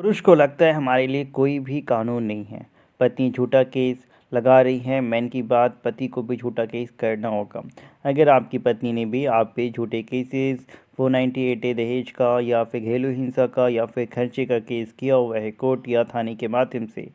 पुरुष को लगता है हमारे लिए कोई भी कानून नहीं है पत्नी झूठा केस लगा रही है मैन की बात पति को भी झूठा केस करना होगा अगर आपकी पत्नी ने भी आप पे झूठे cases four ninety eight A दहेज का या फिर घरेलू हिंसा का या फिर खर्चे का केस किया हुआ है कोर्ट या थाने के माध्यम से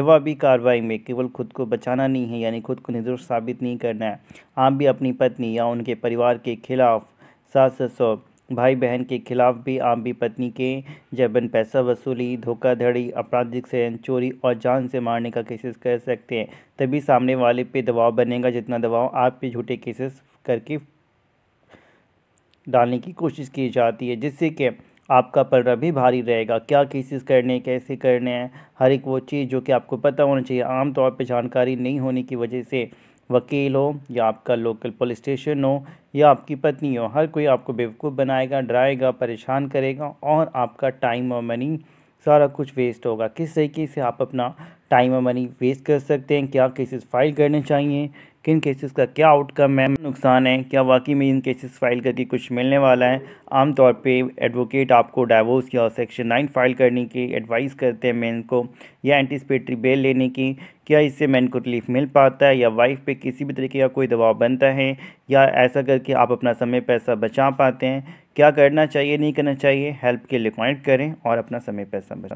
जवाबी कार्रवाई में केवल खुद को बचाना नहीं है यानी खुद को निर्दोष साबित नहीं करना है आप भी अपनी पत्नी या उनके परिवार के खिलाफ सात सौ भाई बहन के खिलाफ भी आम पत्नी के जबन पैसा वसूली धोखाधड़ी आपराधिक शयन चोरी और जान से मारने का केसेस कर सकते हैं तभी सामने वाले पे दबाव बनेगा जितना दबाव आप पे झूठे केसेस करके डालने की कोशिश की जाती है जिससे कि आपका पर्रा भी भारी रहेगा क्या केसेस करने कैसे करने हैं हर एक वो चीज़ जो कि आपको पता होना चाहिए आमतौर पर जानकारी नहीं होने की वजह से वकील हो या आपका लोकल पुलिस स्टेशन हो या आपकी पत्नी हो हर कोई आपको बेवकूफ़ बनाएगा डराएगा परेशान करेगा और आपका टाइम और मनी सारा कुछ वेस्ट होगा किस तरीके से आप अपना टाइम और मनी वेस्ट कर सकते हैं क्या केसेस फाइल करने चाहिए किन केसेस का क्या आउटकम है नुकसान है क्या वाकई में इन केसेस फाइल करके कुछ मिलने वाला है आमतौर पे एडवोकेट आपको डाइवोर्स या सेक्शन नाइन फाइल करने की एडवाइस करते हैं मैन को या एंटीसपेटरी बेल लेने की क्या इससे मैन को रिलीफ मिल पाता है या वाइफ पे किसी भी तरीके का कोई दबाव बनता है या ऐसा करके आप अपना समय पैसा बचा पाते हैं क्या करना चाहिए नहीं करना चाहिए हेल्प के लिए कॉन्ट करें और अपना समय पैसा बचा